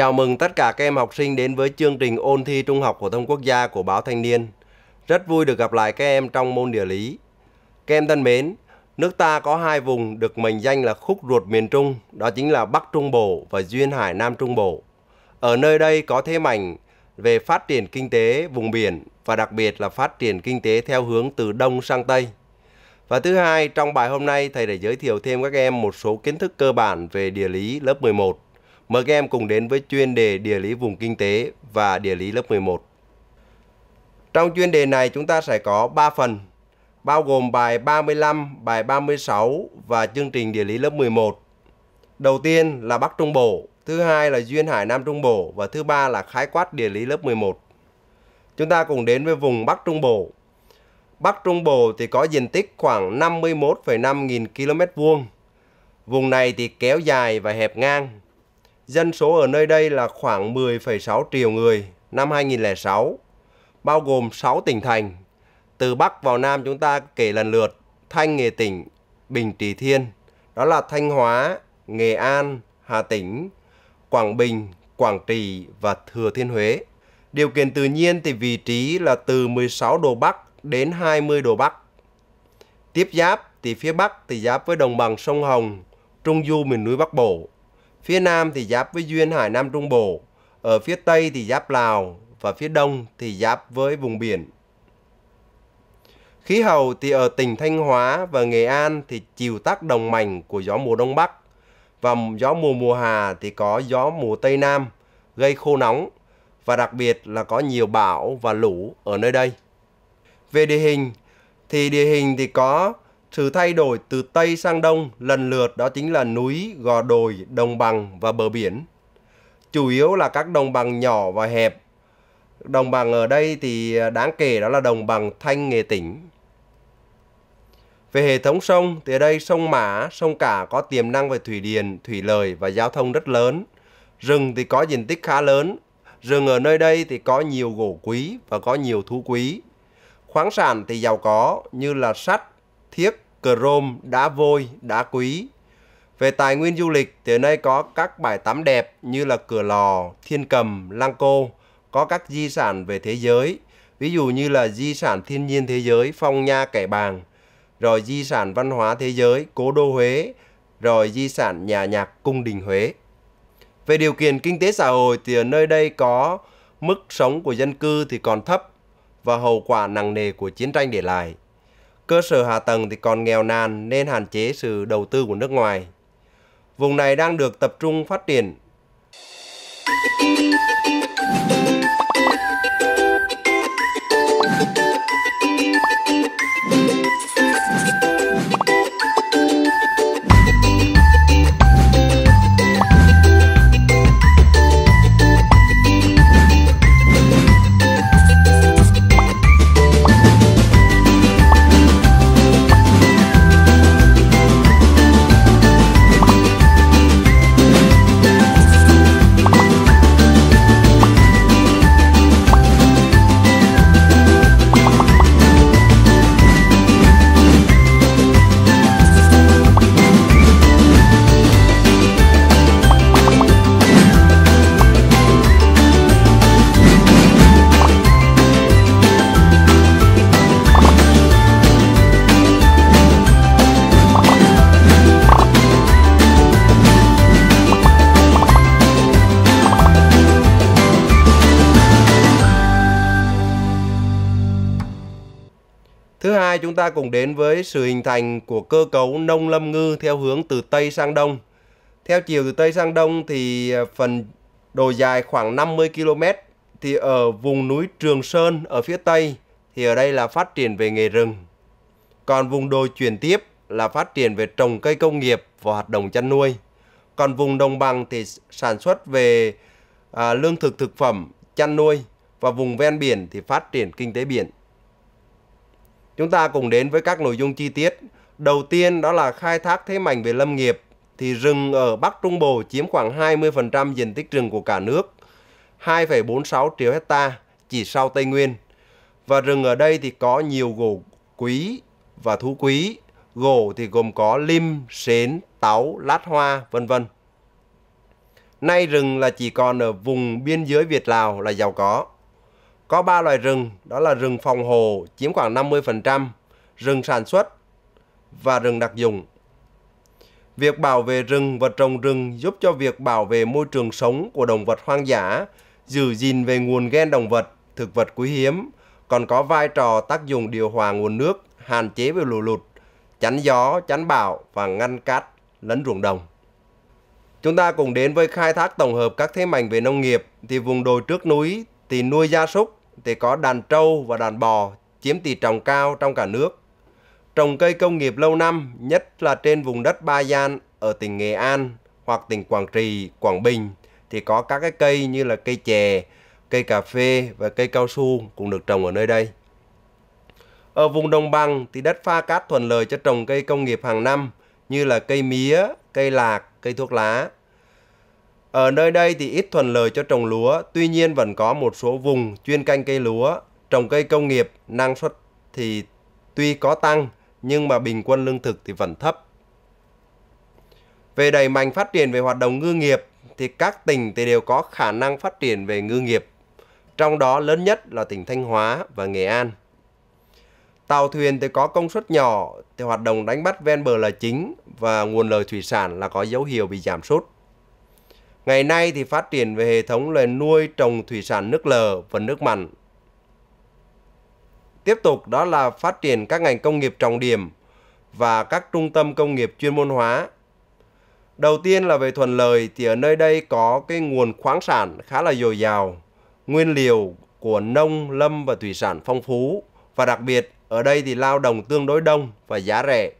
Chào mừng tất cả các em học sinh đến với chương trình ôn thi trung học phổ thông quốc gia của báo Thanh niên. Rất vui được gặp lại các em trong môn địa lý. Các em thân mến, nước ta có hai vùng được mệnh danh là khúc ruột miền Trung, đó chính là Bắc Trung Bộ và Duyên Hải Nam Trung Bộ. Ở nơi đây có thế mạnh về phát triển kinh tế vùng biển và đặc biệt là phát triển kinh tế theo hướng từ Đông sang Tây. Và thứ hai, trong bài hôm nay thầy đã giới thiệu thêm các em một số kiến thức cơ bản về địa lý lớp 11 Mời các em cùng đến với chuyên đề địa lý vùng kinh tế và địa lý lớp 11. Trong chuyên đề này chúng ta sẽ có 3 phần, bao gồm bài 35, bài 36 và chương trình địa lý lớp 11. Đầu tiên là Bắc Trung Bộ, thứ hai là Duyên Hải Nam Trung Bộ và thứ ba là khái quát địa lý lớp 11. Chúng ta cùng đến với vùng Bắc Trung Bộ. Bắc Trung Bộ thì có diện tích khoảng 51,5 nghìn km vuông. Vùng này thì kéo dài và hẹp ngang, Dân số ở nơi đây là khoảng 10,6 triệu người năm 2006, bao gồm 6 tỉnh thành. Từ Bắc vào Nam chúng ta kể lần lượt Thanh Nghệ Tỉnh, Bình Trị Thiên, đó là Thanh Hóa, Nghệ An, Hà Tĩnh, Quảng Bình, Quảng Trị và Thừa Thiên Huế. Điều kiện tự nhiên thì vị trí là từ 16 độ Bắc đến 20 độ Bắc. Tiếp giáp thì phía Bắc thì giáp với đồng bằng sông Hồng, trung du miền núi Bắc Bộ. Phía Nam thì giáp với Duyên Hải Nam Trung Bộ, ở phía Tây thì giáp Lào và phía Đông thì giáp với vùng biển. Khí hậu thì ở tỉnh Thanh Hóa và Nghệ An thì chịu tác động mạnh của gió mùa Đông Bắc và gió mùa mùa Hà thì có gió mùa Tây Nam gây khô nóng và đặc biệt là có nhiều bão và lũ ở nơi đây. Về địa hình thì địa hình thì có sự thay đổi từ Tây sang Đông lần lượt đó chính là núi, gò đồi, đồng bằng và bờ biển. Chủ yếu là các đồng bằng nhỏ và hẹp. Đồng bằng ở đây thì à, đáng kể đó là đồng bằng Thanh Nghệ Tỉnh. Về hệ thống sông thì ở đây sông Mã, sông Cả có tiềm năng về thủy điền, thủy lợi và giao thông rất lớn. Rừng thì có diện tích khá lớn. Rừng ở nơi đây thì có nhiều gỗ quý và có nhiều thú quý. Khoáng sản thì giàu có như là sắt, thiếc, chrome, đá vôi, đá quý. Về tài nguyên du lịch thì ở đây có các bãi tắm đẹp như là Cửa Lò, Thiên Cầm, Lăng Cô, có các di sản về thế giới, ví dụ như là di sản thiên nhiên thế giới Phong Nha Kẻ Bàng, rồi di sản văn hóa thế giới Cố Đô Huế, rồi di sản nhà nhạc Cung Đình Huế. Về điều kiện kinh tế xã hội thì ở nơi đây có mức sống của dân cư thì còn thấp và hậu quả nặng nề của chiến tranh để lại cơ sở hạ tầng thì còn nghèo nàn nên hạn chế sự đầu tư của nước ngoài. Vùng này đang được tập trung phát triển. chúng ta cùng đến với sự hình thành của cơ cấu nông lâm ngư theo hướng từ Tây sang Đông. Theo chiều từ Tây sang Đông thì à, phần đồ dài khoảng 50 km thì ở vùng núi Trường Sơn ở phía Tây thì ở đây là phát triển về nghề rừng. Còn vùng đồi chuyển tiếp là phát triển về trồng cây công nghiệp và hoạt động chăn nuôi. Còn vùng đồng bằng thì sản xuất về à, lương thực thực phẩm, chăn nuôi và vùng ven biển thì phát triển kinh tế biển. Chúng ta cùng đến với các nội dung chi tiết. Đầu tiên đó là khai thác thế mạnh về lâm nghiệp thì rừng ở Bắc Trung Bộ chiếm khoảng 20% diện tích rừng của cả nước, 2,46 triệu hecta chỉ sau Tây Nguyên. Và rừng ở đây thì có nhiều gỗ quý và thú quý. Gỗ thì gồm có lim, sến, táo lát hoa, vân vân. Nay rừng là chỉ còn ở vùng biên giới Việt Lào là giàu có. Có 3 loài rừng, đó là rừng phòng hộ chiếm khoảng 50%, rừng sản xuất và rừng đặc dụng. Việc bảo vệ rừng và trồng rừng giúp cho việc bảo vệ môi trường sống của động vật hoang dã, giữ gìn về nguồn gen động vật, thực vật quý hiếm, còn có vai trò tác dụng điều hòa nguồn nước, hạn chế về lũ lụt, chắn gió, chắn bão và ngăn cát lấn ruộng đồng. Chúng ta cùng đến với khai thác tổng hợp các thế mạnh về nông nghiệp thì vùng đồi trước núi thì nuôi gia súc, thì có đàn trâu và đàn bò chiếm tỷ trọng cao trong cả nước. Trồng cây công nghiệp lâu năm, nhất là trên vùng đất Ba Gian ở tỉnh Nghệ An hoặc tỉnh Quảng Trị, Quảng Bình thì có các cái cây như là cây chè, cây cà phê và cây cao su cũng được trồng ở nơi đây. Ở vùng đồng bằng thì đất pha cát thuận lợi cho trồng cây công nghiệp hàng năm như là cây mía, cây lạc, cây thuốc lá. Ở nơi đây thì ít thuận lợi cho trồng lúa, tuy nhiên vẫn có một số vùng chuyên canh cây lúa, trồng cây công nghiệp, năng suất thì tuy có tăng nhưng mà bình quân lương thực thì vẫn thấp. Về đẩy mạnh phát triển về hoạt động ngư nghiệp thì các tỉnh thì đều có khả năng phát triển về ngư nghiệp, trong đó lớn nhất là tỉnh Thanh Hóa và Nghệ An. Tàu thuyền thì có công suất nhỏ thì hoạt động đánh bắt ven bờ là chính và nguồn lợi thủy sản là có dấu hiệu bị giảm sút. Ngày nay thì phát triển về hệ thống là nuôi trồng thủy sản nước lờ và nước mặn. Tiếp tục đó là phát triển các ngành công nghiệp trọng điểm và các trung tâm công nghiệp chuyên môn hóa. Đầu tiên là về thuần lời thì ở nơi đây có cái nguồn khoáng sản khá là dồi dào, nguyên liệu của nông, lâm và thủy sản phong phú và đặc biệt ở đây thì lao động tương đối đông và giá rẻ.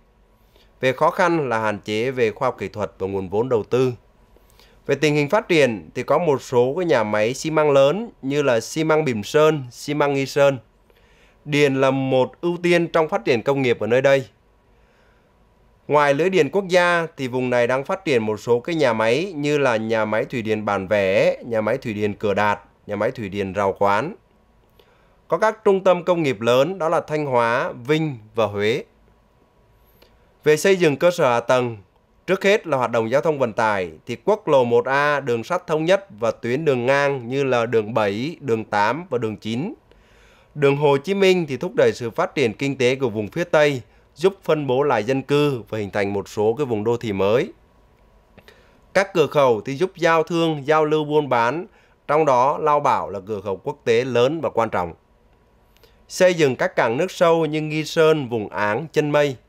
Về khó khăn là hạn chế về khoa học kỹ thuật và nguồn vốn đầu tư. Về tình hình phát triển thì có một số cái nhà máy xi măng lớn như là xi măng Bỉm Sơn, xi măng Nghi Sơn. Điền là một ưu tiên trong phát triển công nghiệp ở nơi đây. Ngoài lưới điện quốc gia thì vùng này đang phát triển một số cái nhà máy như là nhà máy thủy điện Bản Vẽ, nhà máy thủy điện Cửa Đạt, nhà máy thủy điện Rào Quán. Có các trung tâm công nghiệp lớn đó là Thanh Hóa, Vinh và Huế. Về xây dựng cơ sở hạ tầng Trước hết là hoạt động giao thông vận tải thì quốc lộ 1A, đường sắt thống nhất và tuyến đường ngang như là đường 7, đường 8 và đường 9. Đường Hồ Chí Minh thì thúc đẩy sự phát triển kinh tế của vùng phía Tây, giúp phân bố lại dân cư và hình thành một số cái vùng đô thị mới. Các cửa khẩu thì giúp giao thương, giao lưu buôn bán, trong đó Lao Bảo là cửa khẩu quốc tế lớn và quan trọng. Xây dựng các cảng nước sâu như Nghi Sơn, Vùng Áng, Chân Mây –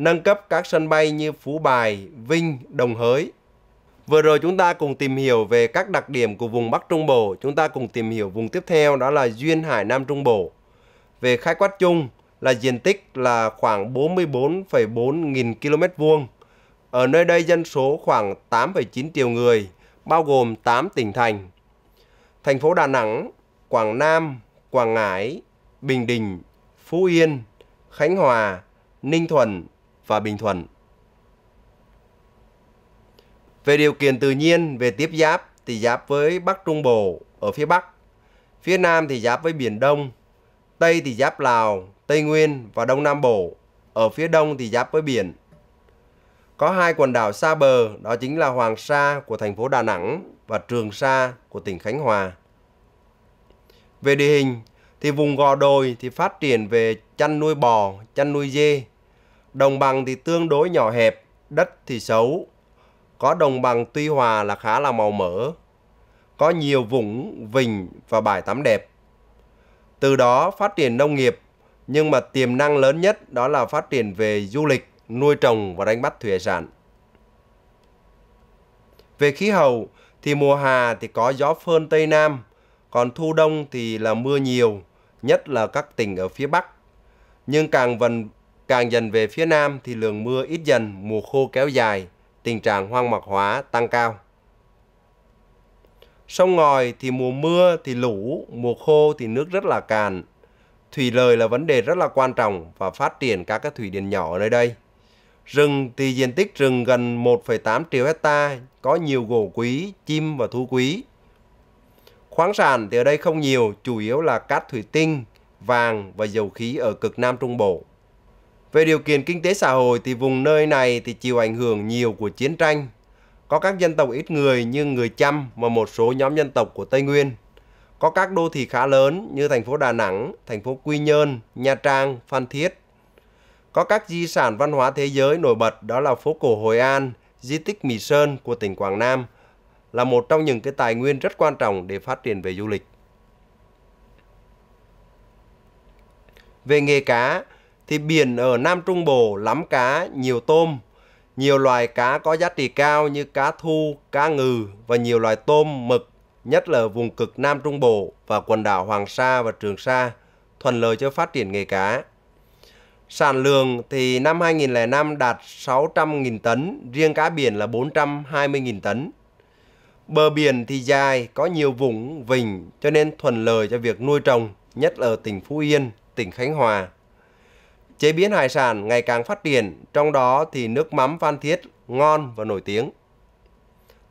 nâng cấp các sân bay như Phú Bài, Vinh, Đồng Hới. Vừa rồi chúng ta cùng tìm hiểu về các đặc điểm của vùng Bắc Trung Bộ, chúng ta cùng tìm hiểu vùng tiếp theo đó là Duyên Hải Nam Trung Bộ. Về khái quát chung là diện tích là khoảng 44,4 nghìn km vuông. Ở nơi đây dân số khoảng 8,9 triệu người, bao gồm 8 tỉnh thành. Thành phố Đà Nẵng, Quảng Nam, Quảng Ngãi, Bình Định, Phú Yên, Khánh Hòa, Ninh Thuận, và Bình Thuận. Về điều kiện tự nhiên về tiếp giáp thì giáp với Bắc Trung Bộ ở phía Bắc, phía Nam thì giáp với Biển Đông, Tây thì giáp Lào, Tây Nguyên và Đông Nam Bộ, ở phía Đông thì giáp với biển. Có hai quần đảo xa bờ, đó chính là Hoàng Sa của thành phố Đà Nẵng và Trường Sa của tỉnh Khánh Hòa. Về địa hình, thì vùng gò đồi thì phát triển về chăn nuôi bò, chăn nuôi dê, Đồng bằng thì tương đối nhỏ hẹp, đất thì xấu. Có đồng bằng tuy hòa là khá là màu mỡ. Có nhiều vũng, vình và bãi tắm đẹp. Từ đó phát triển nông nghiệp, nhưng mà tiềm năng lớn nhất đó là phát triển về du lịch, nuôi trồng và đánh bắt thủy sản. Về khí hậu thì mùa hà thì có gió phơn Tây Nam, còn thu đông thì là mưa nhiều, nhất là các tỉnh ở phía Bắc. Nhưng càng vần Càng dần về phía Nam thì lượng mưa ít dần, mùa khô kéo dài, tình trạng hoang mạc hóa tăng cao. Sông ngòi thì mùa mưa thì lũ, mùa khô thì nước rất là cạn. Thủy lợi là vấn đề rất là quan trọng và phát triển các cái thủy điện nhỏ ở nơi đây. Rừng thì diện tích rừng gần 1,8 triệu hecta, có nhiều gỗ quý, chim và thú quý. Khoáng sản thì ở đây không nhiều, chủ yếu là cát thủy tinh, vàng và dầu khí ở cực Nam Trung Bộ. Về điều kiện kinh tế xã hội thì vùng nơi này thì chịu ảnh hưởng nhiều của chiến tranh. Có các dân tộc ít người như người Chăm và một số nhóm dân tộc của Tây Nguyên. Có các đô thị khá lớn như thành phố Đà Nẵng, thành phố Quy Nhơn, Nha Trang, Phan Thiết. Có các di sản văn hóa thế giới nổi bật đó là phố cổ Hội An, di tích Mỹ Sơn của tỉnh Quảng Nam là một trong những cái tài nguyên rất quan trọng để phát triển về du lịch. Về nghề cá, thì biển ở Nam Trung Bộ lắm cá, nhiều tôm, nhiều loài cá có giá trị cao như cá thu, cá ngừ và nhiều loài tôm, mực, nhất là ở vùng cực Nam Trung Bộ và quần đảo Hoàng Sa và Trường Sa, thuận lợi cho phát triển nghề cá. Sản lượng thì năm 2005 đạt 600.000 tấn, riêng cá biển là 420.000 tấn. Bờ biển thì dài, có nhiều vùng, vịnh cho nên thuận lợi cho việc nuôi trồng, nhất là ở tỉnh Phú Yên, tỉnh Khánh Hòa Chế biến hải sản ngày càng phát triển, trong đó thì nước mắm Phan Thiết ngon và nổi tiếng.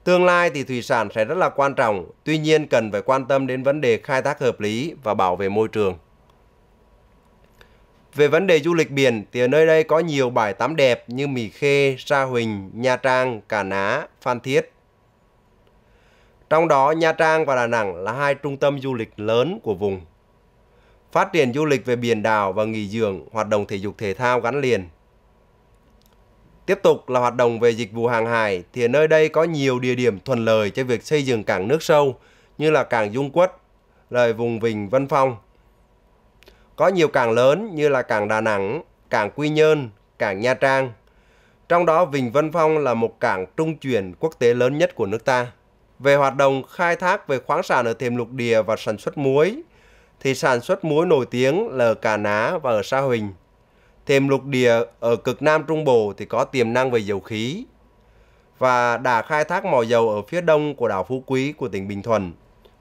Tương lai thì thủy sản sẽ rất là quan trọng, tuy nhiên cần phải quan tâm đến vấn đề khai thác hợp lý và bảo vệ môi trường. Về vấn đề du lịch biển thì ở nơi đây có nhiều bãi tắm đẹp như Mỹ Khê, Sa Huỳnh, Nha Trang, Cà Ná, Phan Thiết. Trong đó Nha Trang và Đà Nẵng là hai trung tâm du lịch lớn của vùng phát triển du lịch về biển đảo và nghỉ dưỡng, hoạt động thể dục thể thao gắn liền. Tiếp tục là hoạt động về dịch vụ hàng hải thì nơi đây có nhiều địa điểm thuận lợi cho việc xây dựng cảng nước sâu như là cảng Dung Quất, lời vùng Vịnh Vân Phong. Có nhiều cảng lớn như là cảng Đà Nẵng, cảng Quy Nhơn, cảng Nha Trang. Trong đó Vịnh Vân Phong là một cảng trung chuyển quốc tế lớn nhất của nước ta. Về hoạt động khai thác về khoáng sản ở thềm lục địa và sản xuất muối thì sản xuất muối nổi tiếng là ở Cà Ná và ở Sa Huỳnh. Thêm lục địa ở cực Nam Trung Bộ thì có tiềm năng về dầu khí và đã khai thác mỏ dầu ở phía đông của đảo Phú Quý của tỉnh Bình Thuận.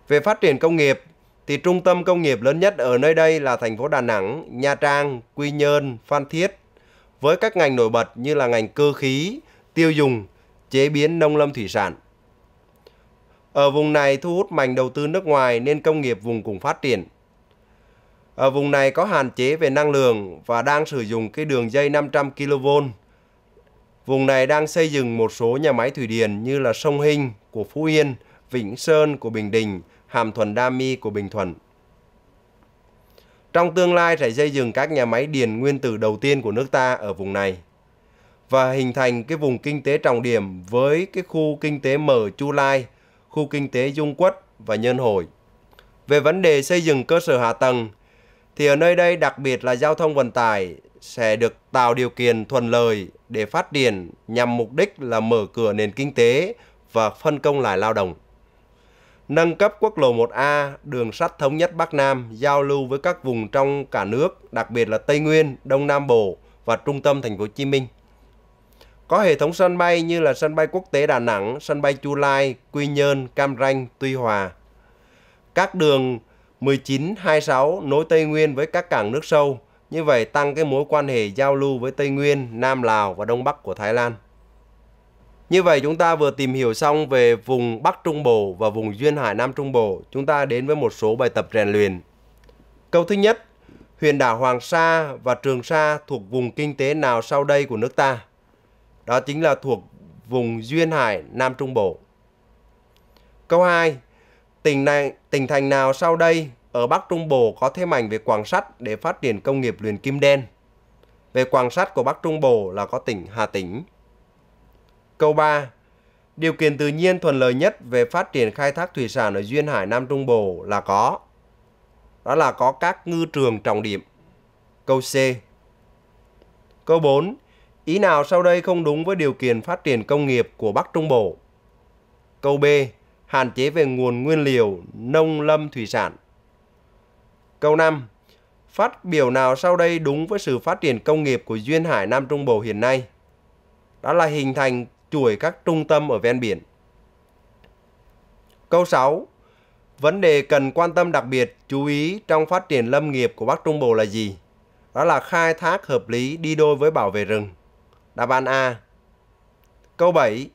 Về phát triển công nghiệp thì trung tâm công nghiệp lớn nhất ở nơi đây là thành phố Đà Nẵng, Nha Trang, Quy Nhơn, Phan Thiết với các ngành nổi bật như là ngành cơ khí, tiêu dùng, chế biến nông lâm thủy sản. Ở vùng này thu hút mạnh đầu tư nước ngoài nên công nghiệp vùng cùng phát triển. À, vùng này có hạn chế về năng lượng và đang sử dụng cái đường dây 500 kV. Vùng này đang xây dựng một số nhà máy thủy điện như là Sông Hinh của Phú Yên, Vĩnh Sơn của Bình Định, Hàm Thuận Đam Mi của Bình Thuận. Trong tương lai sẽ xây dựng các nhà máy điện nguyên tử đầu tiên của nước ta ở vùng này và hình thành cái vùng kinh tế trọng điểm với cái khu kinh tế mở Chu Lai, khu kinh tế Dung Quất và Nhân Hội. Về vấn đề xây dựng cơ sở hạ tầng, thì ở nơi đây đặc biệt là giao thông vận tải sẽ được tạo điều kiện thuận lợi để phát triển nhằm mục đích là mở cửa nền kinh tế và phân công lại lao động. Nâng cấp quốc lộ 1A, đường sắt thống nhất Bắc Nam giao lưu với các vùng trong cả nước, đặc biệt là Tây Nguyên, Đông Nam Bộ và trung tâm thành phố Hồ Chí Minh. Có hệ thống sân bay như là sân bay quốc tế Đà Nẵng, sân bay Chu Lai, Quy Nhơn, Cam Ranh, Tuy Hòa. Các đường 19, 26 nối Tây Nguyên với các cảng nước sâu, như vậy tăng cái mối quan hệ giao lưu với Tây Nguyên, Nam Lào và Đông Bắc của Thái Lan. Như vậy chúng ta vừa tìm hiểu xong về vùng Bắc Trung Bộ và vùng Duyên Hải Nam Trung Bộ, chúng ta đến với một số bài tập rèn luyện. Câu thứ nhất, huyện đảo Hoàng Sa và Trường Sa thuộc vùng kinh tế nào sau đây của nước ta? Đó chính là thuộc vùng Duyên Hải Nam Trung Bộ. Câu 2, Tỉnh, này, tỉnh thành nào sau đây ở Bắc Trung Bộ có thế mạnh về quảng sắt để phát triển công nghiệp luyện kim đen? Về quảng sắt của Bắc Trung Bộ là có tỉnh Hà Tĩnh. Câu 3. Điều kiện tự nhiên thuận lợi nhất về phát triển khai thác thủy sản ở Duyên Hải Nam Trung Bộ là có. Đó là có các ngư trường trọng điểm. Câu C. Câu 4. Ý nào sau đây không đúng với điều kiện phát triển công nghiệp của Bắc Trung Bộ? Câu B hạn chế về nguồn nguyên liệu, nông lâm thủy sản. Câu 5. Phát biểu nào sau đây đúng với sự phát triển công nghiệp của Duyên Hải Nam Trung Bộ hiện nay? Đó là hình thành chuỗi các trung tâm ở ven biển. Câu 6. Vấn đề cần quan tâm đặc biệt chú ý trong phát triển lâm nghiệp của Bắc Trung Bộ là gì? Đó là khai thác hợp lý đi đôi với bảo vệ rừng. Đáp án A. Câu 7.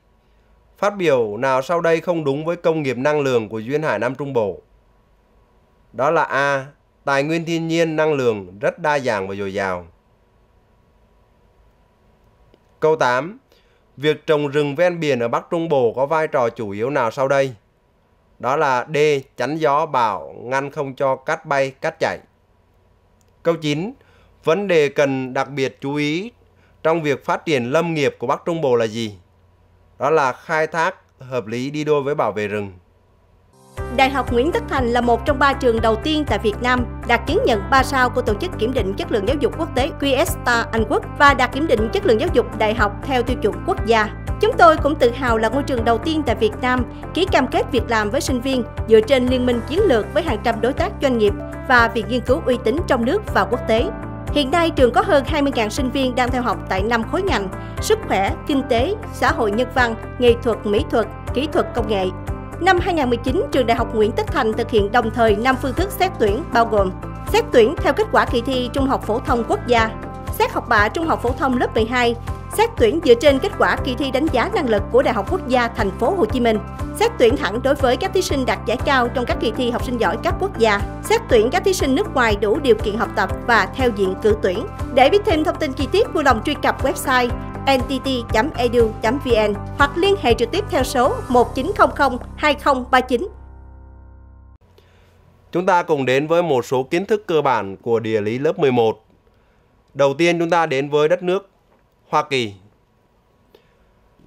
Phát biểu nào sau đây không đúng với công nghiệp năng lượng của Duyên Hải Nam Trung Bộ? Đó là A. Tài nguyên thiên nhiên năng lượng rất đa dạng và dồi dào. Câu 8. Việc trồng rừng ven biển ở Bắc Trung Bộ có vai trò chủ yếu nào sau đây? Đó là D. Chắn gió bão ngăn không cho cát bay, cát chạy. Câu 9. Vấn đề cần đặc biệt chú ý trong việc phát triển lâm nghiệp của Bắc Trung Bộ là gì? đó là khai thác hợp lý đi đôi với bảo vệ rừng. Đại học Nguyễn Tất Thành là một trong ba trường đầu tiên tại Việt Nam đạt chứng nhận 3 sao của Tổ chức Kiểm định Chất lượng Giáo dục Quốc tế QSTA Anh Quốc và đạt kiểm định chất lượng giáo dục đại học theo tiêu chuẩn quốc gia. Chúng tôi cũng tự hào là ngôi trường đầu tiên tại Việt Nam ký cam kết việc làm với sinh viên dựa trên liên minh chiến lược với hàng trăm đối tác doanh nghiệp và việc nghiên cứu uy tín trong nước và quốc tế. Hiện nay, trường có hơn 20.000 sinh viên đang theo học tại 5 khối ngành sức khỏe, kinh tế, xã hội nhân văn, nghệ thuật, mỹ thuật, kỹ thuật công nghệ. Năm 2019, trường Đại học Nguyễn Tất Thành thực hiện đồng thời 5 phương thức xét tuyển bao gồm xét tuyển theo kết quả kỳ thi Trung học phổ thông quốc gia xét học bạ trung học phổ thông lớp 12, xét tuyển dựa trên kết quả kỳ thi đánh giá năng lực của Đại học Quốc gia Thành phố Hồ Chí Minh, xét tuyển thẳng đối với các thí sinh đạt giải cao trong các kỳ thi học sinh giỏi các quốc gia, xét tuyển các thí sinh nước ngoài đủ điều kiện học tập và theo diện cử tuyển. Để biết thêm thông tin chi tiết, vui lòng truy cập website ntt.edu.vn e hoặc liên hệ trực tiếp theo số 1900 2039. Chúng ta cùng đến với một số kiến thức cơ bản của địa lý lớp 11 Đầu tiên chúng ta đến với đất nước Hoa Kỳ.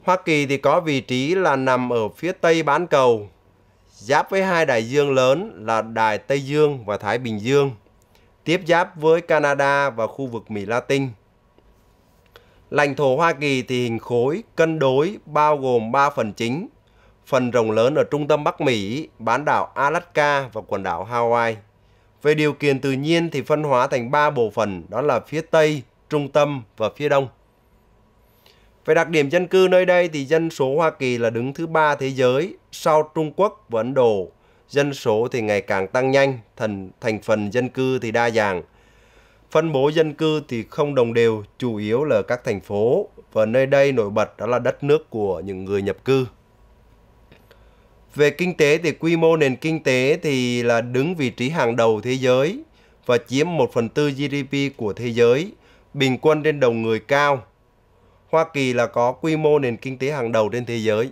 Hoa Kỳ thì có vị trí là nằm ở phía tây bán cầu, giáp với hai đại dương lớn là Đại Tây Dương và Thái Bình Dương, tiếp giáp với Canada và khu vực Mỹ Latin. Lãnh thổ Hoa Kỳ thì hình khối cân đối bao gồm 3 phần chính, phần rộng lớn ở trung tâm Bắc Mỹ, bán đảo Alaska và quần đảo Hawaii. Về điều kiện tự nhiên thì phân hóa thành 3 bộ phận, đó là phía Tây, Trung tâm và phía Đông. Về đặc điểm dân cư nơi đây thì dân số Hoa Kỳ là đứng thứ ba thế giới, sau Trung Quốc và Ấn Độ. Dân số thì ngày càng tăng nhanh, thành, thành phần dân cư thì đa dạng. Phân bố dân cư thì không đồng đều, chủ yếu là các thành phố, và nơi đây nổi bật đó là đất nước của những người nhập cư. Về kinh tế thì quy mô nền kinh tế thì là đứng vị trí hàng đầu thế giới và chiếm 1 phần tư GDP của thế giới, bình quân trên đầu người cao. Hoa Kỳ là có quy mô nền kinh tế hàng đầu trên thế giới.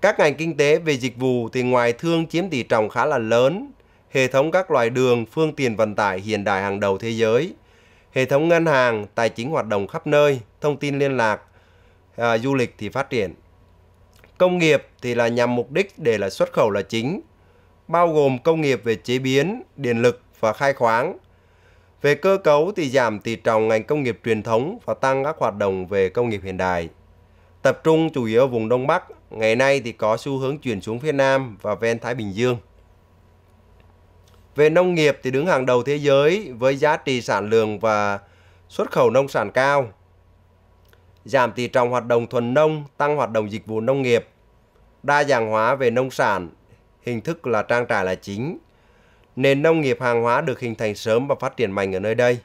Các ngành kinh tế về dịch vụ thì ngoài thương chiếm tỷ trọng khá là lớn, hệ thống các loại đường, phương tiện vận tải hiện đại hàng đầu thế giới, hệ thống ngân hàng, tài chính hoạt động khắp nơi, thông tin liên lạc, à, du lịch thì phát triển. Công nghiệp thì là nhằm mục đích để là xuất khẩu là chính, bao gồm công nghiệp về chế biến, điện lực và khai khoáng. Về cơ cấu thì giảm tỷ trọng ngành công nghiệp truyền thống và tăng các hoạt động về công nghiệp hiện đại. Tập trung chủ yếu ở vùng Đông Bắc, ngày nay thì có xu hướng chuyển xuống phía Nam và ven Thái Bình Dương. Về nông nghiệp thì đứng hàng đầu thế giới với giá trị sản lượng và xuất khẩu nông sản cao giảm tỷ trọng hoạt động thuần nông, tăng hoạt động dịch vụ nông nghiệp, đa dạng hóa về nông sản, hình thức là trang trại là chính. Nền nông nghiệp hàng hóa được hình thành sớm và phát triển mạnh ở nơi đây.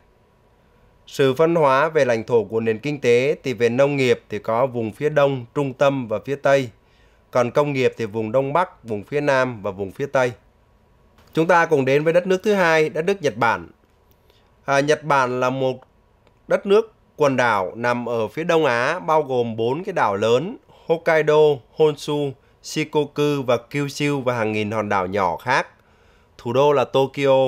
Sự phân hóa về lãnh thổ của nền kinh tế thì về nông nghiệp thì có vùng phía đông, trung tâm và phía tây. Còn công nghiệp thì vùng đông bắc, vùng phía nam và vùng phía tây. Chúng ta cùng đến với đất nước thứ hai, đất nước Nhật Bản. À, Nhật Bản là một đất nước Quần đảo nằm ở phía Đông Á bao gồm 4 cái đảo lớn Hokkaido, Honshu, Shikoku và Kyushu và hàng nghìn hòn đảo nhỏ khác. Thủ đô là Tokyo.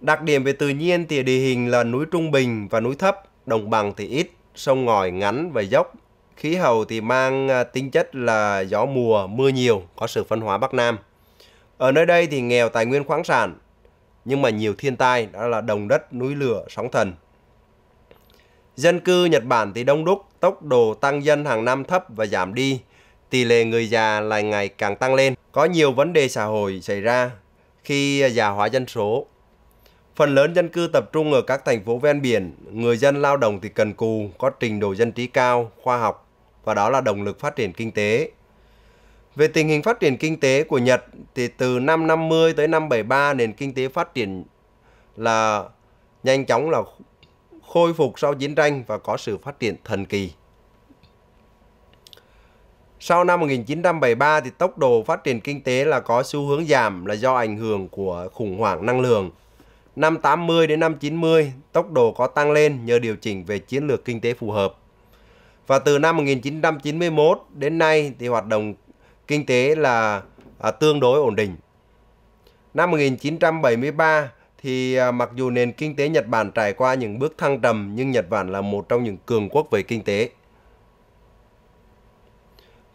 Đặc điểm về tự nhiên thì địa hình là núi trung bình và núi thấp, đồng bằng thì ít, sông ngòi ngắn và dốc. Khí hậu thì mang à, tính chất là gió mùa, mưa nhiều, có sự phân hóa Bắc Nam. Ở nơi đây thì nghèo tài nguyên khoáng sản, nhưng mà nhiều thiên tai đó là đồng đất, núi lửa, sóng thần, Dân cư Nhật Bản thì đông đúc, tốc độ tăng dân hàng năm thấp và giảm đi. Tỷ lệ người già lại ngày càng tăng lên. Có nhiều vấn đề xã hội xảy ra khi già hóa dân số. Phần lớn dân cư tập trung ở các thành phố ven biển, người dân lao động thì cần cù, có trình độ dân trí cao, khoa học và đó là động lực phát triển kinh tế. Về tình hình phát triển kinh tế của Nhật thì từ năm 50 tới năm 73 nền kinh tế phát triển là nhanh chóng là khôi phục sau chiến tranh và có sự phát triển thần kỳ. Sau năm 1973 thì tốc độ phát triển kinh tế là có xu hướng giảm là do ảnh hưởng của khủng hoảng năng lượng. Năm 80 đến năm 90, tốc độ có tăng lên nhờ điều chỉnh về chiến lược kinh tế phù hợp. Và từ năm 1991 đến nay thì hoạt động kinh tế là à, tương đối ổn định. Năm 1973, thì à, mặc dù nền kinh tế Nhật Bản trải qua những bước thăng trầm nhưng Nhật Bản là một trong những cường quốc về kinh tế.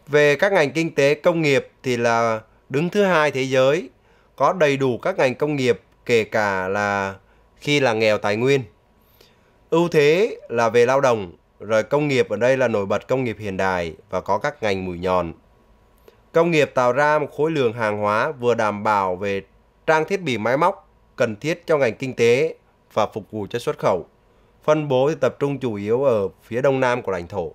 Về các ngành kinh tế công nghiệp thì là đứng thứ hai thế giới, có đầy đủ các ngành công nghiệp kể cả là khi là nghèo tài nguyên. Ưu thế là về lao động, rồi công nghiệp ở đây là nổi bật công nghiệp hiện đại và có các ngành mũi nhọn. Công nghiệp tạo ra một khối lượng hàng hóa vừa đảm bảo về trang thiết bị máy móc cần thiết cho ngành kinh tế và phục vụ cho xuất khẩu. Phân bố thì tập trung chủ yếu ở phía đông nam của lãnh thổ.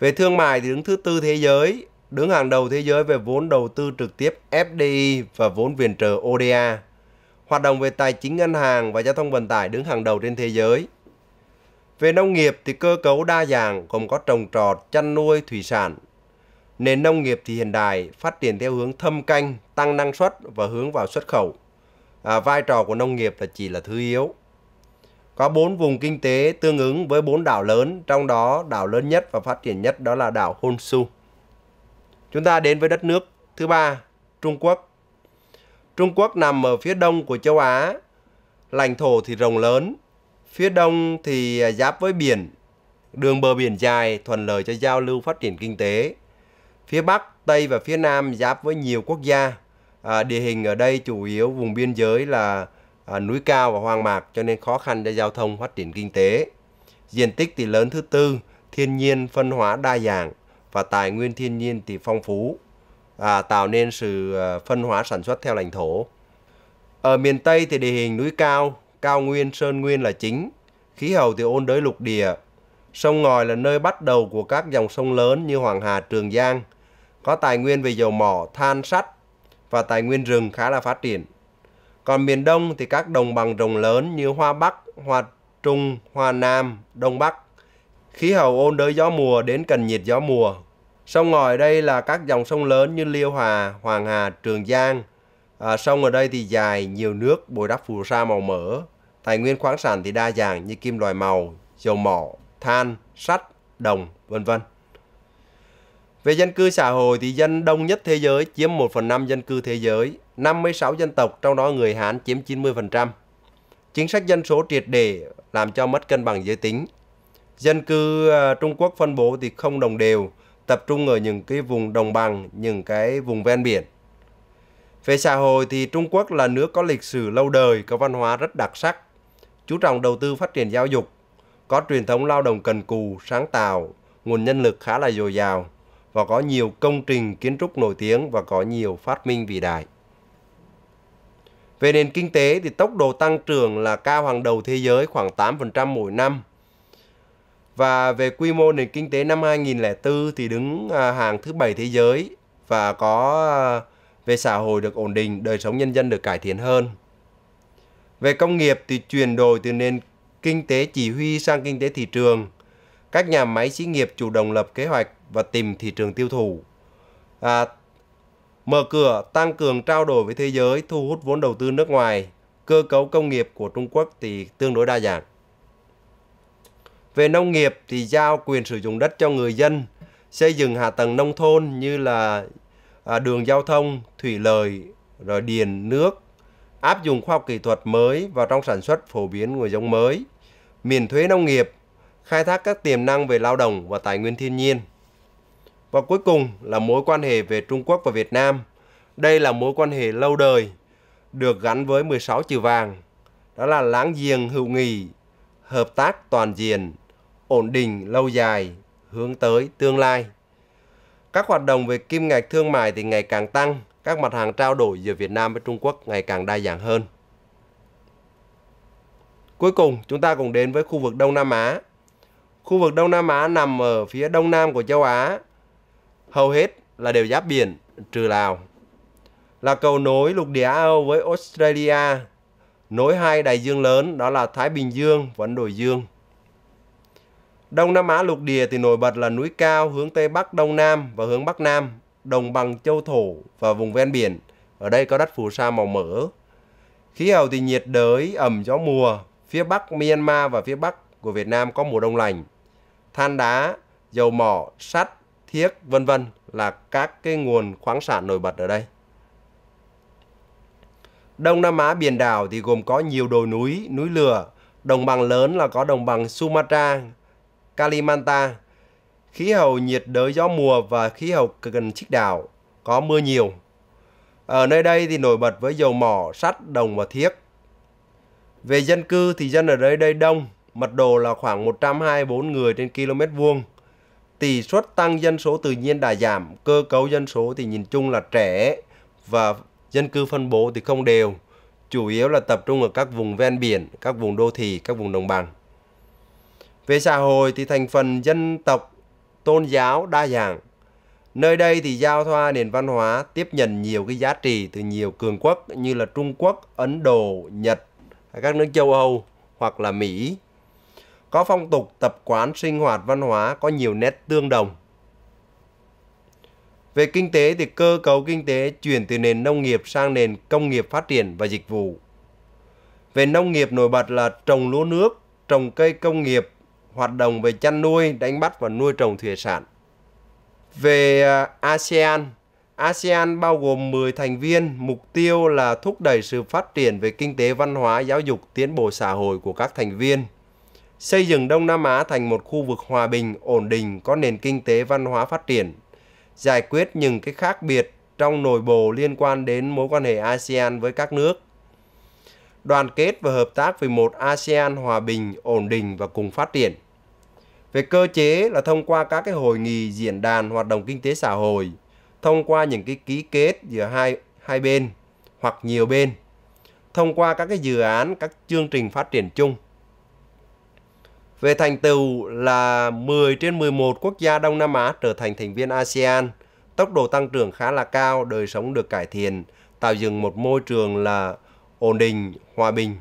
Về thương mại thì đứng thứ tư thế giới, đứng hàng đầu thế giới về vốn đầu tư trực tiếp FDI và vốn viện trợ ODA. Hoạt động về tài chính ngân hàng và giao thông vận tải đứng hàng đầu trên thế giới. Về nông nghiệp thì cơ cấu đa dạng gồm có trồng trọt, chăn nuôi, thủy sản, nền nông nghiệp thì hiện đại phát triển theo hướng thâm canh, tăng năng suất và hướng vào xuất khẩu. À, vai trò của nông nghiệp là chỉ là thứ yếu. Có bốn vùng kinh tế tương ứng với bốn đảo lớn, trong đó đảo lớn nhất và phát triển nhất đó là đảo Honshu. Chúng ta đến với đất nước thứ ba, Trung Quốc. Trung Quốc nằm ở phía đông của châu Á, lãnh thổ thì rộng lớn, phía đông thì giáp với biển, đường bờ biển dài thuận lợi cho giao lưu phát triển kinh tế. Phía Bắc, Tây và phía Nam giáp với nhiều quốc gia. À, địa hình ở đây chủ yếu vùng biên giới là à, núi cao và hoang mạc cho nên khó khăn cho giao thông phát triển kinh tế. Diện tích thì lớn thứ tư, thiên nhiên phân hóa đa dạng và tài nguyên thiên nhiên thì phong phú, à, tạo nên sự à, phân hóa sản xuất theo lãnh thổ. Ở miền Tây thì địa hình núi cao, cao nguyên, sơn nguyên là chính, khí hậu thì ôn đới lục địa. Sông ngòi là nơi bắt đầu của các dòng sông lớn như Hoàng Hà, Trường Giang – có tài nguyên về dầu mỏ, than sắt và tài nguyên rừng khá là phát triển. Còn miền Đông thì các đồng bằng rộng lớn như Hoa Bắc, Hoa Trung, Hoa Nam, Đông Bắc. Khí hậu ôn đới gió mùa đến cần nhiệt gió mùa. Sông ngòi đây là các dòng sông lớn như Liêu Hòa, Hoàng Hà, Trường Giang. À, sông ở đây thì dài, nhiều nước, bồi đắp phù sa màu mỡ. Tài nguyên khoáng sản thì đa dạng như kim loại màu, dầu mỏ, than, sắt, đồng, vân vân. Về dân cư xã hội thì dân đông nhất thế giới chiếm 1 phần 5 dân cư thế giới, 56 dân tộc trong đó người Hán chiếm 90%. Chính sách dân số triệt để làm cho mất cân bằng giới tính. Dân cư à, Trung Quốc phân bố thì không đồng đều, tập trung ở những cái vùng đồng bằng, những cái vùng ven biển. Về xã hội thì Trung Quốc là nước có lịch sử lâu đời, có văn hóa rất đặc sắc, chú trọng đầu tư phát triển giáo dục, có truyền thống lao động cần cù, sáng tạo, nguồn nhân lực khá là dồi dào và có nhiều công trình kiến trúc nổi tiếng và có nhiều phát minh vĩ đại. Về nền kinh tế thì tốc độ tăng trưởng là cao hàng đầu thế giới khoảng 8% mỗi năm. Và về quy mô nền kinh tế năm 2004 thì đứng à, hàng thứ bảy thế giới và có à, về xã hội được ổn định, đời sống nhân dân được cải thiện hơn. Về công nghiệp thì chuyển đổi từ nền kinh tế chỉ huy sang kinh tế thị trường – các nhà máy xí nghiệp chủ động lập kế hoạch và tìm thị trường tiêu thụ. À, mở cửa, tăng cường trao đổi với thế giới, thu hút vốn đầu tư nước ngoài, cơ cấu công nghiệp của Trung Quốc thì tương đối đa dạng. Về nông nghiệp thì giao quyền sử dụng đất cho người dân, xây dựng hạ tầng nông thôn như là à, đường giao thông, thủy lợi, rồi điền, nước, áp dụng khoa học kỹ thuật mới vào trong sản xuất phổ biến người giống mới, miền thuế nông nghiệp, khai thác các tiềm năng về lao động và tài nguyên thiên nhiên. Và cuối cùng là mối quan hệ về Trung Quốc và Việt Nam. Đây là mối quan hệ lâu đời, được gắn với 16 chữ vàng. Đó là láng giềng hữu nghị, hợp tác toàn diện, ổn định lâu dài, hướng tới tương lai. Các hoạt động về kim ngạch thương mại thì ngày càng tăng, các mặt hàng trao đổi giữa Việt Nam với Trung Quốc ngày càng đa dạng hơn. Cuối cùng, chúng ta cùng đến với khu vực Đông Nam Á Khu vực Đông Nam Á nằm ở phía đông nam của châu Á, hầu hết là đều giáp biển, trừ Lào. Là cầu nối lục địa Âu với Australia, nối hai đại dương lớn đó là Thái Bình Dương và Ấn Độ Dương. Đông Nam Á lục địa thì nổi bật là núi cao hướng Tây Bắc Đông Nam và hướng Bắc Nam, đồng bằng châu thổ và vùng ven biển. Ở đây có đất phù sa màu mỡ. Khí hậu thì nhiệt đới, ẩm gió mùa. Phía Bắc Myanmar và phía Bắc của Việt Nam có mùa đông lành than đá, dầu mỏ, sắt, thiếc, vân vân là các cái nguồn khoáng sản nổi bật ở đây. Đông Nam Á biển đảo thì gồm có nhiều đồi núi, núi lửa, đồng bằng lớn là có đồng bằng Sumatra, Kalimantan, khí hậu nhiệt đới gió mùa và khí hậu gần chích đảo, có mưa nhiều. Ở nơi đây thì nổi bật với dầu mỏ, sắt, đồng và thiếc. Về dân cư thì dân ở nơi đây đông, Mật độ là khoảng 124 người trên km vuông. Tỷ suất tăng dân số tự nhiên đã giảm, cơ cấu dân số thì nhìn chung là trẻ và dân cư phân bố thì không đều, chủ yếu là tập trung ở các vùng ven biển, các vùng đô thị, các vùng đồng bằng. Về xã hội thì thành phần dân tộc, tôn giáo đa dạng. Nơi đây thì giao thoa nền văn hóa tiếp nhận nhiều cái giá trị từ nhiều cường quốc như là Trung Quốc, Ấn Độ, Nhật, các nước châu Âu hoặc là Mỹ có phong tục tập quán sinh hoạt văn hóa có nhiều nét tương đồng. Về kinh tế thì cơ cấu kinh tế chuyển từ nền nông nghiệp sang nền công nghiệp phát triển và dịch vụ. Về nông nghiệp nổi bật là trồng lúa nước, trồng cây công nghiệp, hoạt động về chăn nuôi, đánh bắt và nuôi trồng thủy sản. Về à, ASEAN, ASEAN bao gồm 10 thành viên, mục tiêu là thúc đẩy sự phát triển về kinh tế, văn hóa, giáo dục, tiến bộ xã hội của các thành viên – xây dựng Đông Nam Á thành một khu vực hòa bình, ổn định, có nền kinh tế văn hóa phát triển, giải quyết những cái khác biệt trong nội bộ liên quan đến mối quan hệ ASEAN với các nước. Đoàn kết và hợp tác vì một ASEAN hòa bình, ổn định và cùng phát triển. Về cơ chế là thông qua các cái hội nghị diễn đàn hoạt động kinh tế xã hội, thông qua những cái ký kết giữa hai hai bên hoặc nhiều bên, thông qua các cái dự án, các chương trình phát triển chung. Về thành tựu là 10 trên 11 quốc gia Đông Nam Á trở thành thành viên ASEAN, tốc độ tăng trưởng khá là cao, đời sống được cải thiện, tạo dựng một môi trường là ổn định, hòa bình.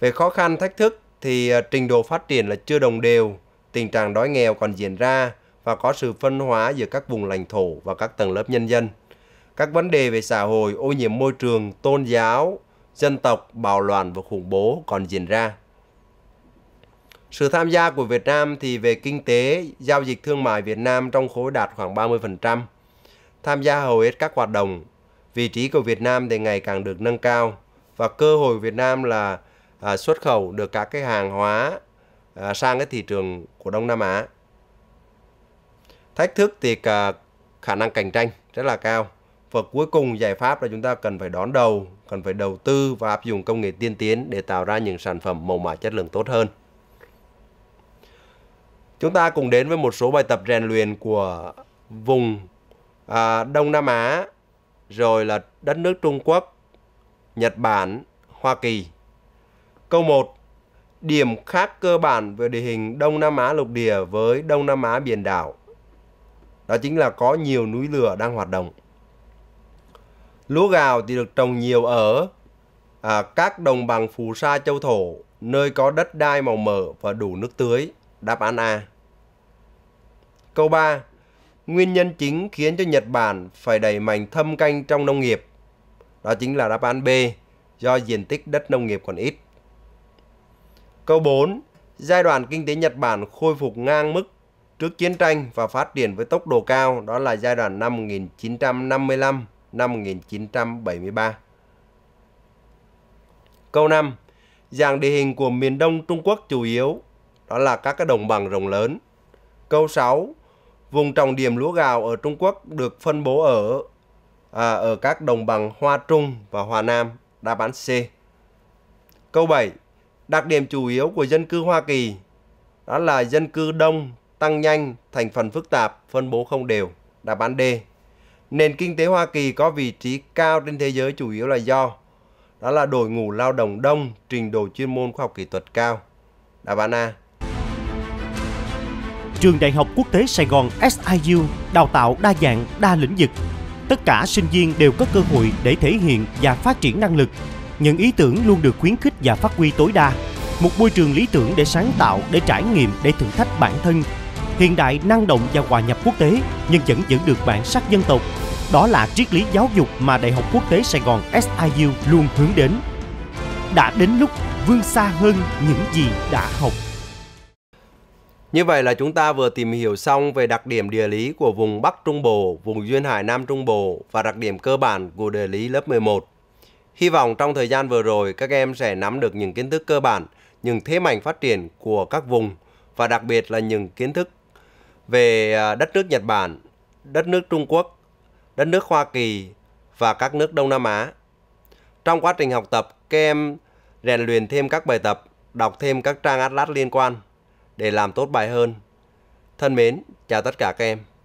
Về khó khăn, thách thức thì à, trình độ phát triển là chưa đồng đều, tình trạng đói nghèo còn diễn ra và có sự phân hóa giữa các vùng lãnh thổ và các tầng lớp nhân dân. Các vấn đề về xã hội, ô nhiễm môi trường, tôn giáo, dân tộc, bạo loạn và khủng bố còn diễn ra. Sự tham gia của Việt Nam thì về kinh tế, giao dịch thương mại Việt Nam trong khối đạt khoảng 30%. Tham gia hầu hết các hoạt động, vị trí của Việt Nam thì ngày càng được nâng cao và cơ hội Việt Nam là à, xuất khẩu được các cái hàng hóa à, sang cái thị trường của Đông Nam Á. Thách thức thì cả khả năng cạnh tranh rất là cao. Và cuối cùng giải pháp là chúng ta cần phải đón đầu, cần phải đầu tư và áp dụng công nghệ tiên tiến để tạo ra những sản phẩm màu mã chất lượng tốt hơn. Chúng ta cùng đến với một số bài tập rèn luyện của vùng à, Đông Nam Á, rồi là đất nước Trung Quốc, Nhật Bản, Hoa Kỳ. Câu 1. Điểm khác cơ bản về địa hình Đông Nam Á lục địa với Đông Nam Á biển đảo. Đó chính là có nhiều núi lửa đang hoạt động. Lúa gạo thì được trồng nhiều ở à, các đồng bằng phù sa châu thổ, nơi có đất đai màu mỡ và đủ nước tưới. Đáp án A. Câu 3. Nguyên nhân chính khiến cho Nhật Bản phải đẩy mạnh thâm canh trong nông nghiệp. Đó chính là đáp án B, do diện tích đất nông nghiệp còn ít. Câu 4. Giai đoạn kinh tế Nhật Bản khôi phục ngang mức trước chiến tranh và phát triển với tốc độ cao, đó là giai đoạn năm 1955 năm 1973. Câu 5. Dạng địa hình của miền Đông Trung Quốc chủ yếu đó là các cái đồng bằng rộng lớn. Câu 6, vùng trồng điểm lúa gạo ở Trung Quốc được phân bố ở à, ở các đồng bằng Hoa Trung và Hoa Nam, đáp án C. Câu 7, đặc điểm chủ yếu của dân cư Hoa Kỳ đó là dân cư đông, tăng nhanh, thành phần phức tạp, phân bố không đều, đáp án D. Nền kinh tế Hoa Kỳ có vị trí cao trên thế giới chủ yếu là do đó là đội ngũ lao động đông, trình độ chuyên môn khoa học kỹ thuật cao. Đáp án A trường Đại học Quốc tế Sài Gòn SIU đào tạo đa dạng, đa lĩnh vực. Tất cả sinh viên đều có cơ hội để thể hiện và phát triển năng lực. Những ý tưởng luôn được khuyến khích và phát huy tối đa. Một môi trường lý tưởng để sáng tạo, để trải nghiệm, để thử thách bản thân. Hiện đại, năng động và hòa nhập quốc tế, nhưng vẫn giữ được bản sắc dân tộc. Đó là triết lý giáo dục mà Đại học Quốc tế Sài Gòn SIU luôn hướng đến. Đã đến lúc vươn xa hơn những gì đã học. Như vậy là chúng ta vừa tìm hiểu xong về đặc điểm địa lý của vùng Bắc Trung Bộ, vùng Duyên Hải Nam Trung Bộ và đặc điểm cơ bản của địa lý lớp 11. Hy vọng trong thời gian vừa rồi các em sẽ nắm được những kiến thức cơ bản, những thế mạnh phát triển của các vùng và đặc biệt là những kiến thức về à, đất nước Nhật Bản, đất nước Trung Quốc, đất nước Hoa Kỳ và các nước Đông Nam Á. Trong quá trình học tập, các em rèn luyện thêm các bài tập, đọc thêm các trang atlas liên quan để làm tốt bài hơn. Thân mến, chào tất cả các em.